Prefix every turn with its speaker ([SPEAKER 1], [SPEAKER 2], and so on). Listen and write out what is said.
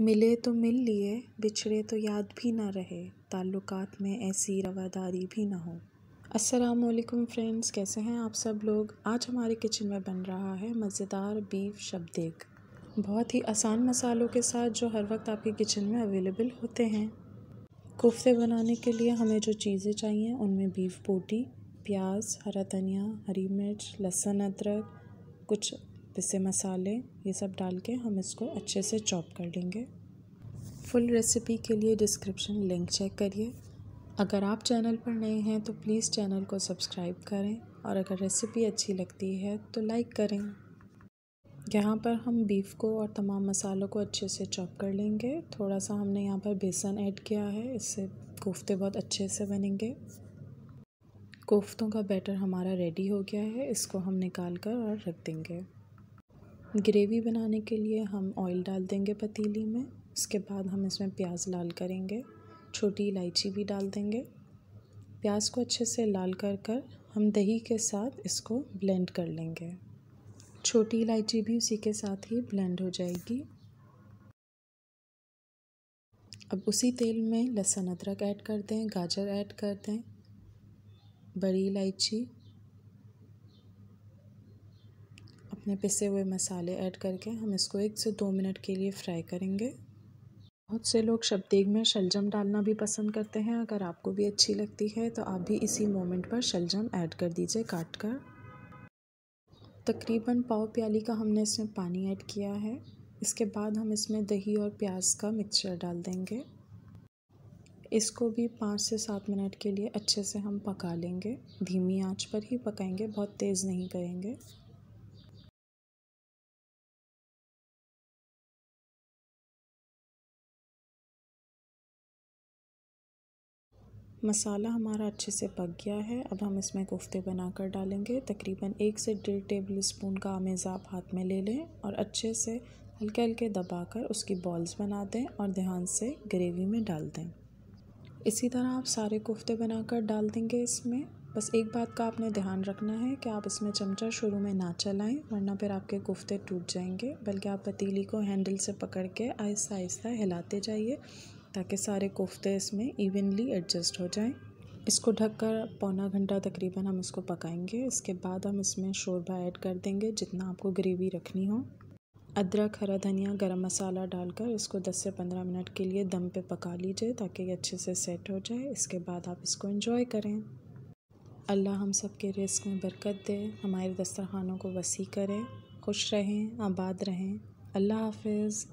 [SPEAKER 1] मिले तो मिल लिए बिछड़े तो याद भी ना रहे ताल्लुकात में ऐसी रवादारी भी ना हो असलम फ्रेंड्स कैसे हैं आप सब लोग आज हमारे किचन में बन रहा है मज़ेदार बीफ शब्देग बहुत ही आसान मसालों के साथ जो हर वक्त आपके किचन में अवेलेबल होते हैं कोफ्ते बनाने के लिए हमें जो चीज़ें चाहिए उनमें बीफ बोटी प्याज हरा धनिया हरी मिर्च लहसुन अदरक कुछ पिसे मसाले ये सब डाल के हम इसको अच्छे से चॉप कर लेंगे फुल रेसिपी के लिए डिस्क्रिप्शन लिंक चेक करिए अगर आप चैनल पर नए हैं तो प्लीज़ चैनल को सब्सक्राइब करें और अगर रेसिपी अच्छी लगती है तो लाइक करें यहाँ पर हम बीफ़ को और तमाम मसालों को अच्छे से चॉप कर लेंगे थोड़ा सा हमने यहाँ पर बेसन ऐड किया है इससे कोफ्ते बहुत अच्छे से बनेंगे कोफ्तों का बैटर हमारा रेडी हो गया है इसको हम निकाल कर और रख देंगे ग्रेवी बनाने के लिए हम ऑयल डाल देंगे पतीली में उसके बाद हम इसमें प्याज लाल करेंगे छोटी इलायची भी डाल देंगे प्याज को अच्छे से लाल कर कर हम दही के साथ इसको ब्लेंड कर लेंगे छोटी इलायची भी उसी के साथ ही ब्लेंड हो जाएगी अब उसी तेल में लहसुन अदरक ऐड कर दें गाजर ऐड कर दें बड़ी इलायची अपने पिसे हुए मसाले ऐड करके हम इसको एक से दो मिनट के लिए फ्राई करेंगे बहुत से लोग शब्देग में शलजम डालना भी पसंद करते हैं अगर आपको भी अच्छी लगती है तो आप भी इसी मोमेंट पर शलजम ऐड कर दीजिए काट कर तकरीबन पाव प्याली का हमने इसमें पानी ऐड किया है इसके बाद हम इसमें दही और प्याज का मिक्सचर डाल देंगे इसको भी पाँच से सात मिनट के लिए अच्छे से हम पका लेंगे धीमी आंच पर ही पकाएंगे बहुत तेज़ नहीं करेंगे मसाला हमारा अच्छे से पक गया है अब हम इसमें कोफ्ते बनाकर डालेंगे तकरीबन एक से डेढ़ टेबल स्पून का मेज़ाब हाथ में ले लें और अच्छे से हल्के हल्के दबाकर उसकी बॉल्स बना दें और ध्यान से ग्रेवी में डाल दें इसी तरह आप सारे कोफ्ते बनाकर डाल देंगे इसमें बस एक बात का आपने ध्यान रखना है कि आप इसमें चमचा शुरू में ना चलाएं वरना फिर आपके कोफ्ते टूट जाएंगे बल्कि आप पतीली को हैंडल से पकड़ के आहिस्ता आहिस्ता हिलाते जाइए ताकि सारे कोफ्ते इसमें इवनली एडजस्ट हो जाएं इसको ढककर पौना घंटा तकरीबन हम इसको पकाएंगे इसके बाद हम इसमें शोरबा ऐड कर देंगे जितना आपको ग्रेवी रखनी हो अदरक हरा धनिया गरम मसाला डालकर इसको 10 से 15 मिनट के लिए दम पे पका लीजिए ताकि ये अच्छे से सेट हो जाए इसके बाद आप इसको इंजॉय करें अल्लाह हम सब के रिस्क में बरकत दे हमारे दस्तरखानों को वसी करें खुश रहें आबाद रहें अल्लाह हाफिज़